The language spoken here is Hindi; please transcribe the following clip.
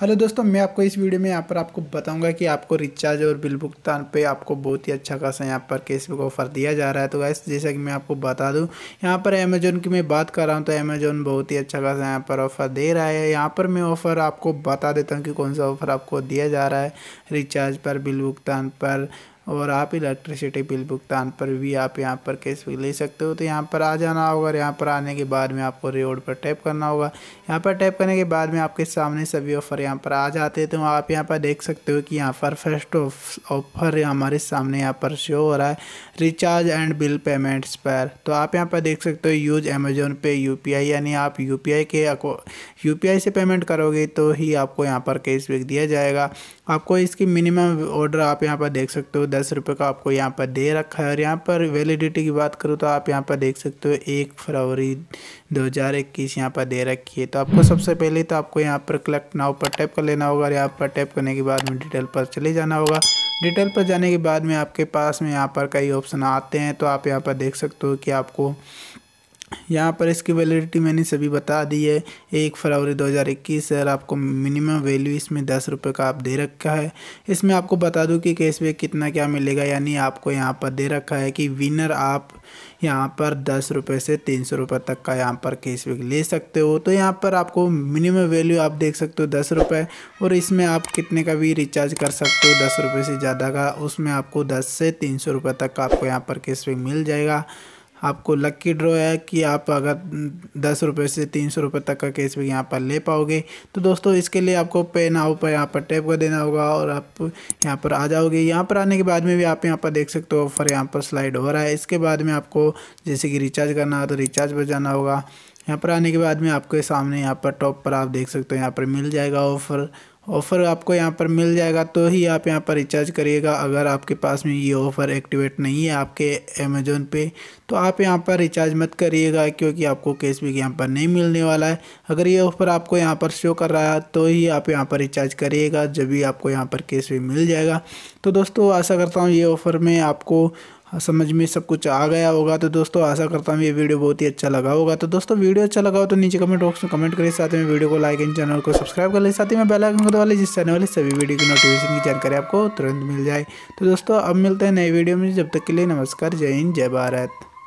हेलो दोस्तों मैं आपको इस वीडियो में यहाँ पर आपको बताऊंगा कि आपको रिचार्ज और बिल भुगतान पे आपको बहुत ही अच्छा खासा यहाँ पर कैशबैक ऑफर दिया जा रहा है तो गैस जैसा कि मैं आपको बता दूँ यहाँ पर अमेजोन की मैं बात कर रहा हूँ तो अमेजोन बहुत ही अच्छा खासा यहाँ पर ऑफ़र दे रहा है यहाँ पर मैं ऑफ़र आपको बता देता हूँ कि कौन सा ऑफ़र आपको दिया जा रहा है रिचार्ज पर बिल भुगतान पर और आप इलेक्ट्रिसिटी बिल भुगतान पर भी आप यहाँ पर कैश कैशबैक ले सकते हो तो यहाँ पर आ जाना होगा और यहाँ पर आने के बाद में आपको रिवॉर्ड पर टैप करना होगा यहाँ पर टैप करने के बाद में आपके सामने सभी ऑफ़र यहाँ पर आ जाते हैं तो आप यहाँ पर देख सकते हो कि यहाँ पर फर्स्ट ऑफ़र हमारे सामने यहाँ पर शो हो रहा है रिचार्ज एंड बिल पेमेंट्स पर तो आप यहाँ पर देख सकते हो यूज अमेजोन पे यू यानी आप यू के यू से पेमेंट करोगे तो ही आपको यहाँ पर कैशबैक दिया जाएगा आपको इसकी मिनिमम ऑर्डर आप यहाँ पर देख सकते हो दस रुपये का आपको यहाँ पर दे रखा है और यहाँ पर वैलिडिटी की बात करूँ तो आप यहाँ पर देख सकते हो एक फरवरी 2021 यहाँ पर दे रखी है तो आपको सबसे पहले तो आपको यहाँ पर कलेक्ट नाव पर टैप कर लेना होगा और यहाँ पर टैप करने के बाद में डिटेल पर चले जाना होगा डिटेल पर जाने के बाद में आपके पास में यहाँ पर कई ऑप्शन आते हैं तो आप यहाँ पर देख सकते हो कि आपको यहाँ पर इसकी वैलिडिटी मैंने सभी बता दी है एक फरवरी 2021 सर आपको मिनिमम वैल्यू इसमें दस रुपये का आप दे रखा है इसमें आपको बता दूं कि कैशबैक कितना क्या मिलेगा यानी आपको यहाँ पर दे रखा है कि विनर आप यहाँ पर दस रुपये से तीन सौ रुपये तक का यहाँ पर कैशबैक ले सकते हो तो यहाँ पर आपको मिनिमम वैल्यू आप देख सकते हो दस रुपये और इसमें आप कितने का भी रिचार्ज कर सकते हो दस रुपये से ज़्यादा का उसमें आपको दस से तीन सौ रुपये तक का आपको यहाँ पर कैशबैक मिल जाएगा आपको लक्की ड्रॉ है कि आप अगर दस रुपये से तीन सौ रुपये तक का केस भी यहाँ पर ले पाओगे तो दोस्तों इसके लिए आपको पे नाव पर यहाँ पर टैप कर देना होगा और आप यहाँ पर आ जाओगे यहाँ पर आने के बाद में भी आप यहाँ पर देख सकते हो ऑफर यहाँ पर स्लाइड हो रहा है इसके बाद में आपको जैसे कि रिचार्ज करना हो तो रिचार्ज पर जाना होगा यहाँ पर आने के बाद में आपके सामने यहाँ पर टॉप पर आप देख सकते हो यहाँ पर मिल जाएगा ऑफ़र ऑफ़र आपको यहाँ पर मिल जाएगा तो ही आप यहाँ पर रिचार्ज करिएगा अगर आपके पास में ये ऑफ़र एक्टिवेट नहीं है आपके अमेज़ोन पे तो आप यहाँ पर रिचार्ज मत करिएगा क्योंकि आपको कैश बैक यहाँ पर नहीं मिलने वाला है अगर ये ऑफ़र आपको यहाँ पर शो कर रहा है तो ही आप यहाँ पर रिचार्ज करिएगा जब भी आपको यहाँ पर कैशबैक मिल जाएगा तो दोस्तों आशा करता हूँ ये ऑफ़र में आपको हाँ, समझ में सब कुछ आ गया होगा तो दोस्तों आशा करता हूँ ये वीडियो बहुत ही अच्छा लगा होगा तो दोस्तों वीडियो अच्छा लगा हो तो नीचे कमेंट बॉक्स में कमेंट करें साथ में वीडियो को लाइक एंड चैनल को सब्सक्राइब कर ले साथ ही में बेल आइकन दबा जिससे आने वाले सभी वीडियो की नोटिफिकेशन की जानकारी आपको तुरंत मिल जाए तो दोस्तों अब मिलते हैं नए वीडियो में जब तक के लिए नमस्कार जय हिंद जय भारत